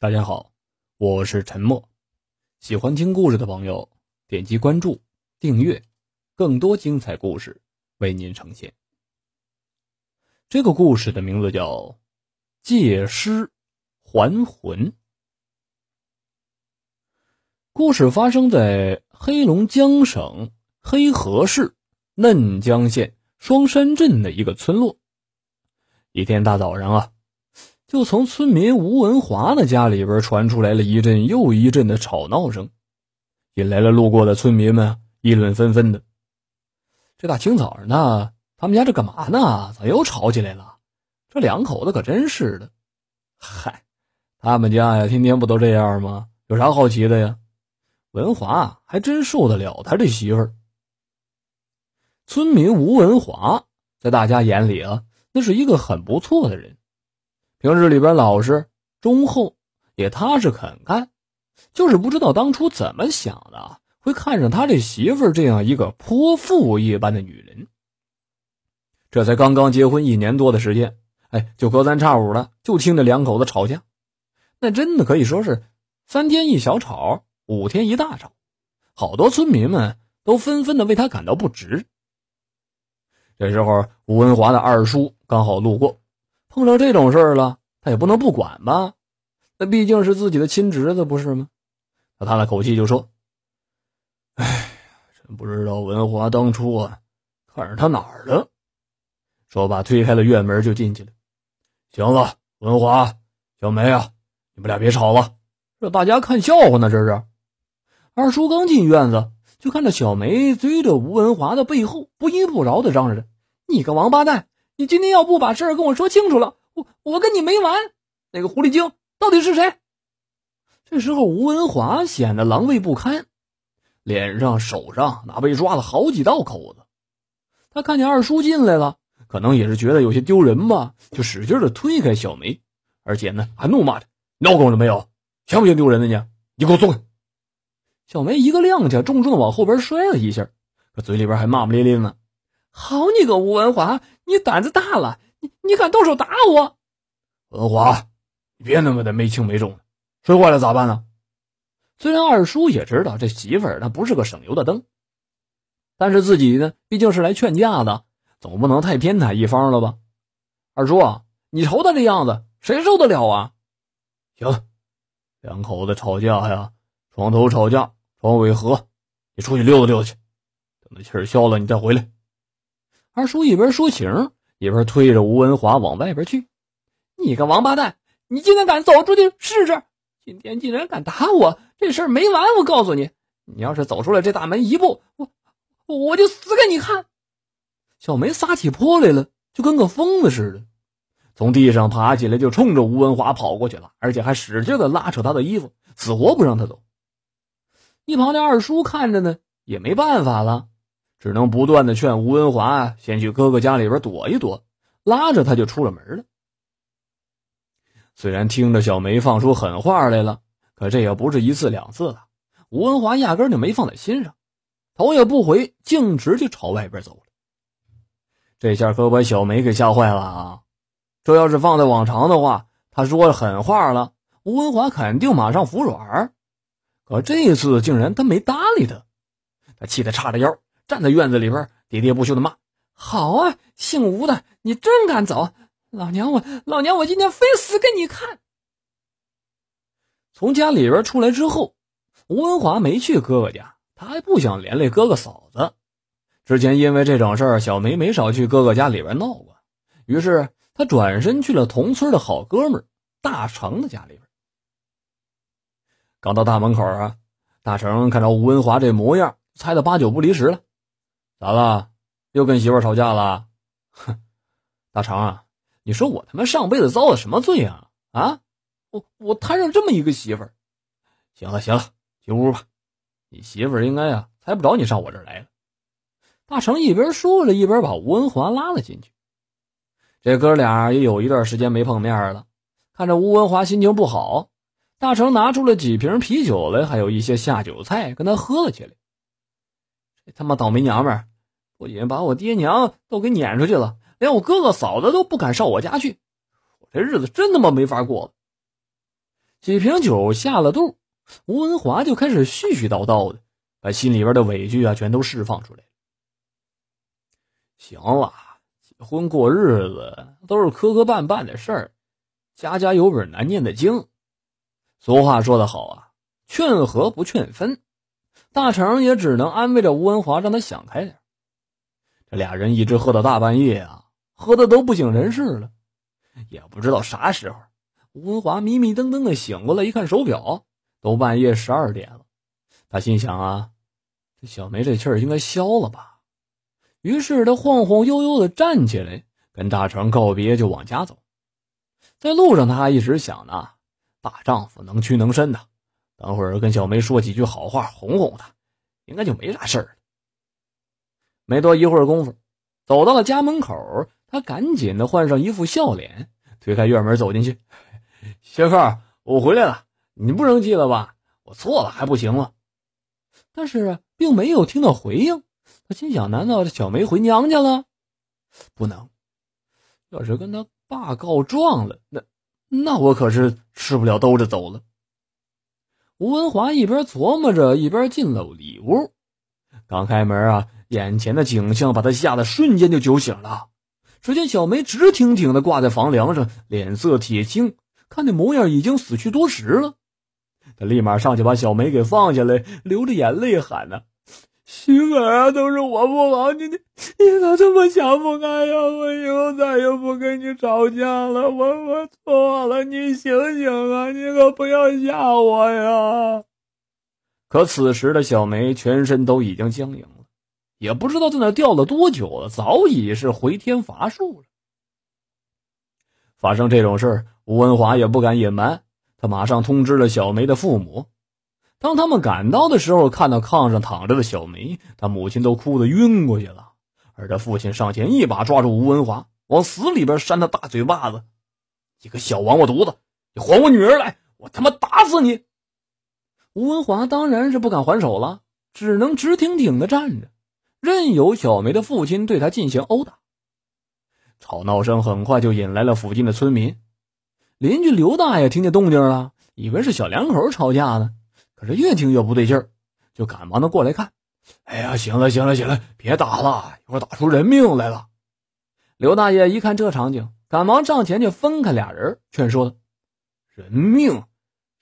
大家好，我是陈默，喜欢听故事的朋友，点击关注、订阅，更多精彩故事为您呈现。这个故事的名字叫《借尸还魂》。故事发生在黑龙江省黑河市嫩江县双山镇的一个村落。一天大早上啊。就从村民吴文华的家里边传出来了一阵又一阵的吵闹声，引来了路过的村民们议论纷纷的。这大清早呢，他们家这干嘛呢？咋又吵起来了？这两口子可真是的！嗨，他们家呀，天天不都这样吗？有啥好奇的呀？文华还真受得了他这媳妇儿。村民吴文华在大家眼里啊，那是一个很不错的人。平日里边老实忠厚，也踏实肯干，就是不知道当初怎么想的，会看上他这媳妇这样一个泼妇一般的女人。这才刚刚结婚一年多的时间，哎，就隔三差五的就听着两口子吵架，那真的可以说是三天一小吵，五天一大吵。好多村民们都纷纷的为他感到不值。这时候，吴文华的二叔刚好路过。碰上这种事儿了，他也不能不管吧？那毕竟是自己的亲侄子，不是吗？他叹了口气，就说：“哎，真不知道文华当初啊，看上他哪儿了。”说罢，推开了院门就进去了。行了，文华、小梅啊，你们俩别吵了，这大家看笑话呢。这是。二叔刚进院子，就看到小梅追着吴文华的背后，不依不饶嚷嚷着：“你个王八蛋！”你今天要不把事儿跟我说清楚了，我我跟你没完！那个狐狸精到底是谁？这时候吴文华显得狼狈不堪，脸上、手上哪被抓了好几道口子。他看见二叔进来了，可能也是觉得有些丢人吧，就使劲的推开小梅，而且呢还怒骂着：“闹够了没有？嫌不嫌丢人呢你？你给我松开！”小梅一个踉跄，重重的往后边摔了一下，可嘴里边还骂骂咧咧呢。好你个吴文华，你胆子大了，你你敢动手打我？文华，你别那么的没轻没重，的，摔坏了咋办呢？虽然二叔也知道这媳妇儿她不是个省油的灯，但是自己呢，毕竟是来劝架的，总不能太偏袒一方了吧？二叔，你瞅他这样子，谁受得了啊？行，两口子吵架呀，床头吵架床尾和，你出去溜达溜达去，等到气消了，你再回来。二叔一边说情，一边推着吴文华往外边去。你个王八蛋，你今天敢走出去试试？今天竟然敢打我，这事儿没完！我告诉你，你要是走出了这大门一步，我我就死给你看！小梅撒起泼来了，就跟个疯子似的，从地上爬起来就冲着吴文华跑过去了，而且还使劲的拉扯他的衣服，死活不让他走。一旁的二叔看着呢，也没办法了。只能不断的劝吴文华先去哥哥家里边躲一躲，拉着他就出了门了。虽然听着小梅放出狠话来了，可这也不是一次两次了。吴文华压根就没放在心上，头也不回，径直就朝外边走了。这下可把小梅给吓坏了啊！这要是放在往常的话，他说了狠话了，吴文华肯定马上服软，可这次竟然他没搭理他，他气得叉着腰。站在院子里边，喋喋不休的骂：“好啊，姓吴的，你真敢走！老娘我，老娘我今天非死给你看！”从家里边出来之后，吴文华没去哥哥家，他还不想连累哥哥嫂子。之前因为这种事儿，小梅没少去哥哥家里边闹过。于是他转身去了同村的好哥们大成的家里边。刚到大门口啊，大成看着吴文华这模样，猜的八九不离十了。咋了？又跟媳妇吵架了？哼，大成啊，你说我他妈上辈子遭的什么罪啊？啊，我我摊上这么一个媳妇儿。行了行了，进屋吧。你媳妇儿应该啊猜不着你上我这儿来了。大成一边说着，一边把吴文华拉了进去。这哥俩也有一段时间没碰面了，看着吴文华心情不好，大成拿出了几瓶啤酒来，还有一些下酒菜，跟他喝了起来。这他妈倒霉娘们儿！我已经把我爹娘都给撵出去了，连我哥哥嫂子都不敢上我家去，我这日子真他妈没法过了。几瓶酒下了肚，吴文华就开始絮絮叨叨的，把心里边的委屈啊全都释放出来。行了，结婚过日子都是磕磕绊绊的事儿，家家有本难念的经。俗话说得好啊，劝和不劝分。大成也只能安慰着吴文华，让他想开点。这俩人一直喝到大半夜啊，喝的都不省人事了。也不知道啥时候，吴文华迷迷瞪瞪的醒过来，一看手表，都半夜十二点了。他心想啊，这小梅这气儿应该消了吧？于是他晃晃悠悠的站起来，跟大成告别，就往家走。在路上，他还一直想呢：大丈夫能屈能伸的，等会儿跟小梅说几句好话，哄哄她，应该就没啥事儿。没多一会儿功夫，走到了家门口，他赶紧的换上一副笑脸，推开院门走进去。媳妇儿，我回来了，你不生气了吧？我错了还不行吗？但是并没有听到回应，他心想：难道这小梅回娘家了？不能，要是跟他爸告状了，那那我可是吃不了兜着走了。吴文华一边琢磨着，一边进了里屋。刚开门啊！眼前的景象把他吓得瞬间就酒醒了。只见小梅直挺挺的挂在房梁上，脸色铁青，看那模样已经死去多时了。他立马上去把小梅给放下来，流着眼泪喊呢：“儿啊，都是我不好，你你你咋这么想不开呀？我以后再也不跟你吵架了，我我错了，你醒醒啊！你可不要吓我呀！”可此时的小梅全身都已经僵硬。也不知道在那掉了多久了，早已是回天乏术了。发生这种事吴文华也不敢隐瞒，他马上通知了小梅的父母。当他们赶到的时候，看到炕上躺着的小梅，他母亲都哭得晕过去了，而他父亲上前一把抓住吴文华，往死里边扇他大嘴巴子：“你个小王八犊子，你还我女儿来，我他妈打死你！”吴文华当然是不敢还手了，只能直挺挺的站着。任由小梅的父亲对他进行殴打，吵闹声很快就引来了附近的村民。邻居刘大爷听见动静了，以为是小两口吵架呢，可是越听越不对劲儿，就赶忙的过来看。哎呀，行了行了行了，别打了，一会儿打出人命来了！刘大爷一看这场景，赶忙上前就分开俩人，劝说：“人命！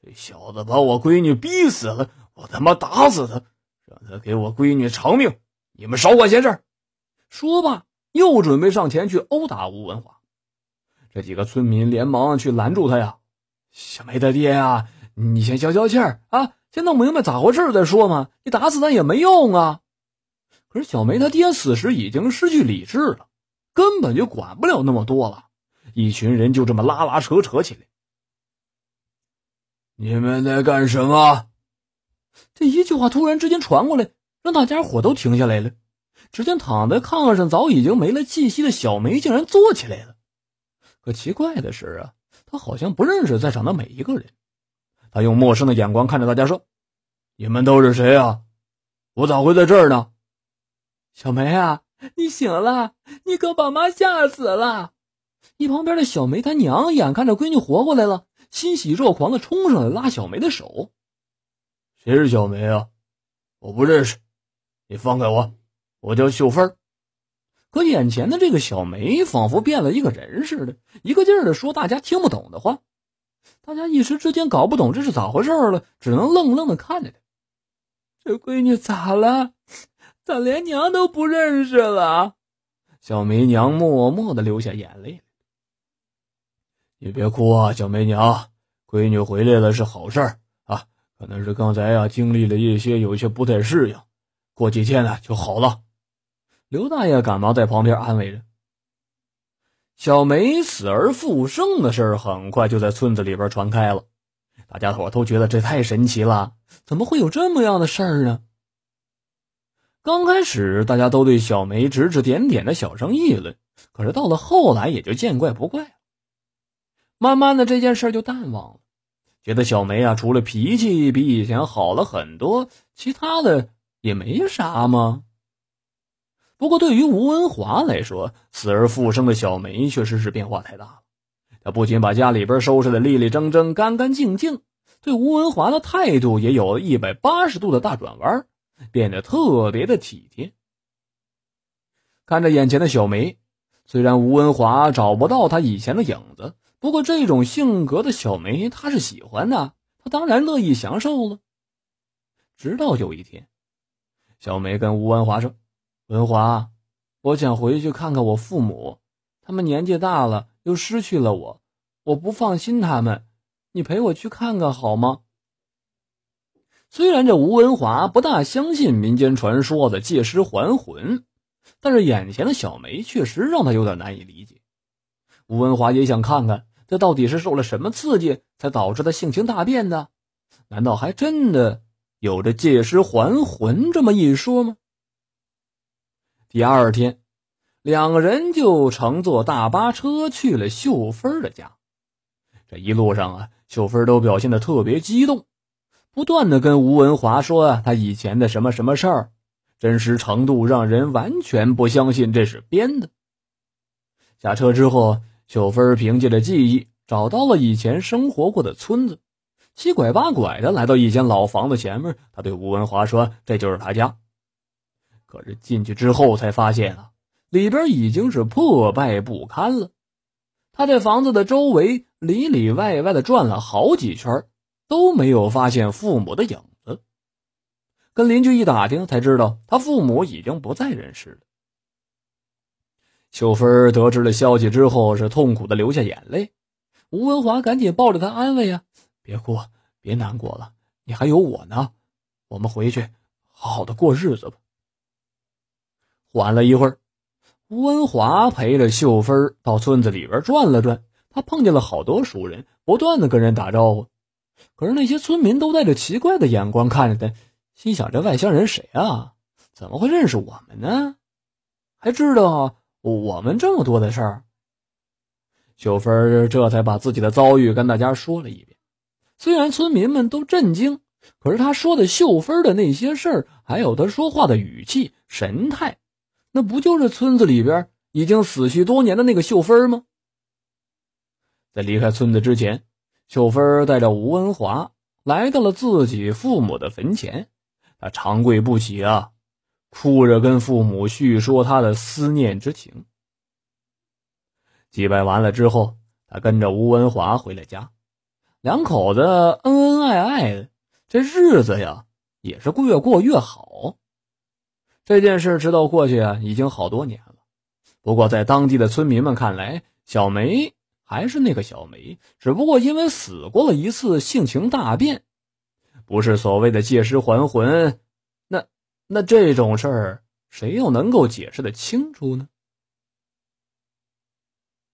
这小子把我闺女逼死了，我他妈打死他，让他给我闺女偿命！”你们少管闲事！说罢，又准备上前去殴打吴文华。这几个村民连忙去拦住他呀！小梅他爹啊，你先消消气儿啊，先弄明白咋回事再说嘛，你打死他也没用啊！可是小梅他爹此时已经失去理智了，根本就管不了那么多了。一群人就这么拉拉扯扯起来。你们在干什么？这一句话突然之间传过来。大家伙都停下来了。只见躺在炕上早已经没了气息的小梅竟然坐起来了。可奇怪的是啊，她好像不认识在场的每一个人。她用陌生的眼光看着大家说：“你们都是谁啊？我咋会在这儿呢？”小梅啊，你醒了！你可把妈吓死了！你旁边的小梅她娘眼看着闺女活过来了，欣喜若狂的冲上来拉小梅的手。谁是小梅啊？我不认识。你放开我！我叫秀芬。可眼前的这个小梅仿佛变了一个人似的，一个劲儿的说大家听不懂的话。大家一时之间搞不懂这是咋回事了，只能愣愣的看着她。这闺女咋了？咋连娘都不认识了？小梅娘默默的流下眼泪。你别哭啊，小梅娘，闺女回来了是好事啊。可能是刚才呀经历了一些，有些不太适应。过几天呢就好了，刘大爷赶忙在旁边安慰着。小梅死而复生的事儿很快就在村子里边传开了，大家伙都觉得这太神奇了，怎么会有这么样的事儿呢？刚开始大家都对小梅指指点点的小声议论，可是到了后来也就见怪不怪了。慢慢的这件事就淡忘了，觉得小梅啊，除了脾气比以前好了很多，其他的。也没啥嘛。不过对于吴文华来说，死而复生的小梅确实是变化太大了。她不仅把家里边收拾的利利整整、干干净净，对吴文华的态度也有了一百八十度的大转弯，变得特别的体贴。看着眼前的小梅，虽然吴文华找不到她以前的影子，不过这种性格的小梅他是喜欢的，他当然乐意享受了。直到有一天。小梅跟吴文华说：“文华，我想回去看看我父母，他们年纪大了，又失去了我，我不放心他们，你陪我去看看好吗？”虽然这吴文华不大相信民间传说的借尸还魂，但是眼前的小梅确实让他有点难以理解。吴文华也想看看，这到底是受了什么刺激，才导致他性情大变的？难道还真的？有着借尸还魂这么一说吗？第二天，两个人就乘坐大巴车去了秀芬的家。这一路上啊，秀芬都表现得特别激动，不断的跟吴文华说啊，他以前的什么什么事儿，真实程度让人完全不相信这是编的。下车之后，秀芬凭借着记忆找到了以前生活过的村子。七拐八拐的来到一间老房子前面，他对吴文华说：“这就是他家。”可是进去之后才发现啊，里边已经是破败不堪了。他在房子的周围里里外外的转了好几圈，都没有发现父母的影子。跟邻居一打听才知道，他父母已经不在人世了。秀芬得知了消息之后是痛苦的流下眼泪，吴文华赶紧抱着她安慰呀。别哭，别难过了，你还有我呢。我们回去，好好的过日子吧。缓了一会儿，吴文华陪着秀芬到村子里边转了转，他碰见了好多熟人，不断的跟人打招呼。可是那些村民都带着奇怪的眼光看着他，心想：这外乡人谁啊？怎么会认识我们呢？还知道我们这么多的事儿？秀芬这才把自己的遭遇跟大家说了一遍。虽然村民们都震惊，可是他说的秀芬的那些事儿，还有他说话的语气、神态，那不就是村子里边已经死去多年的那个秀芬吗？在离开村子之前，秀芬带着吴文华来到了自己父母的坟前，他长跪不起啊，哭着跟父母叙说他的思念之情。祭拜完了之后，他跟着吴文华回了家。两口子恩恩爱爱，这日子呀也是越过越好。这件事直到过去啊，已经好多年了。不过在当地的村民们看来，小梅还是那个小梅，只不过因为死过了一次，性情大变。不是所谓的借尸还魂，那那这种事儿，谁又能够解释的清楚呢？